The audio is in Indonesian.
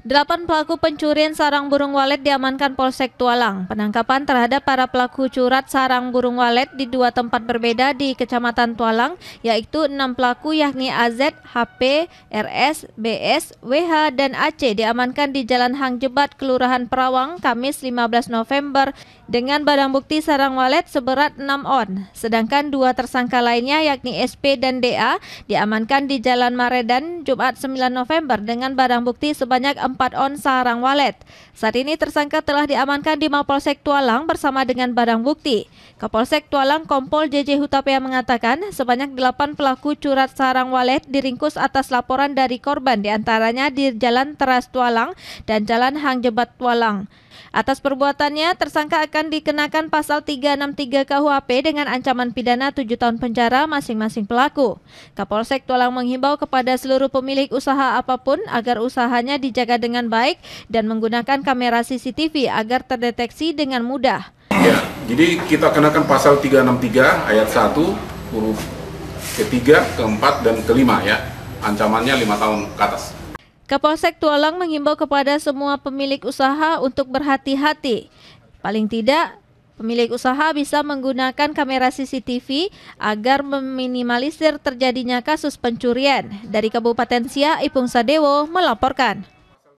Delapan pelaku pencurian sarang burung walet diamankan Polsek Tualang. Penangkapan terhadap para pelaku curat sarang burung walet di dua tempat berbeda di Kecamatan Tualang, yaitu enam pelaku yakni AZ, HP, RS, BS, WH, dan AC diamankan di Jalan Hang Jebat, Kelurahan Perawang, Kamis 15 November dengan barang bukti sarang walet seberat 6 on. Sedangkan dua tersangka lainnya yakni SP dan DA diamankan di Jalan Maredan, Jumat 9 November dengan barang bukti sebanyak 4 on sarang walet. Saat ini tersangka telah diamankan di Mapolsek Tualang bersama dengan barang bukti. Kapolsek Tualang Kompol JJ Hutapea mengatakan sebanyak 8 pelaku curat sarang walet diringkus atas laporan dari korban diantaranya di Jalan Teras Tualang dan Jalan Hang Jebat Tualang. Atas perbuatannya, tersangka akan dikenakan pasal 363 KUHP dengan ancaman pidana 7 tahun penjara masing-masing pelaku. Kapolsek Tulang menghimbau kepada seluruh pemilik usaha apapun agar usahanya dijaga dengan baik dan menggunakan kamera CCTV agar terdeteksi dengan mudah. Ya, jadi kita kenakan pasal 363 ayat 1 huruf ketiga, keempat, dan kelima ya. Ancamannya lima tahun ke atas. Kapolsek Tualang menghimbau kepada semua pemilik usaha untuk berhati-hati. Paling tidak, pemilik usaha bisa menggunakan kamera CCTV agar meminimalisir terjadinya kasus pencurian. Dari Kabupaten Sia, Ipung Sadewo melaporkan.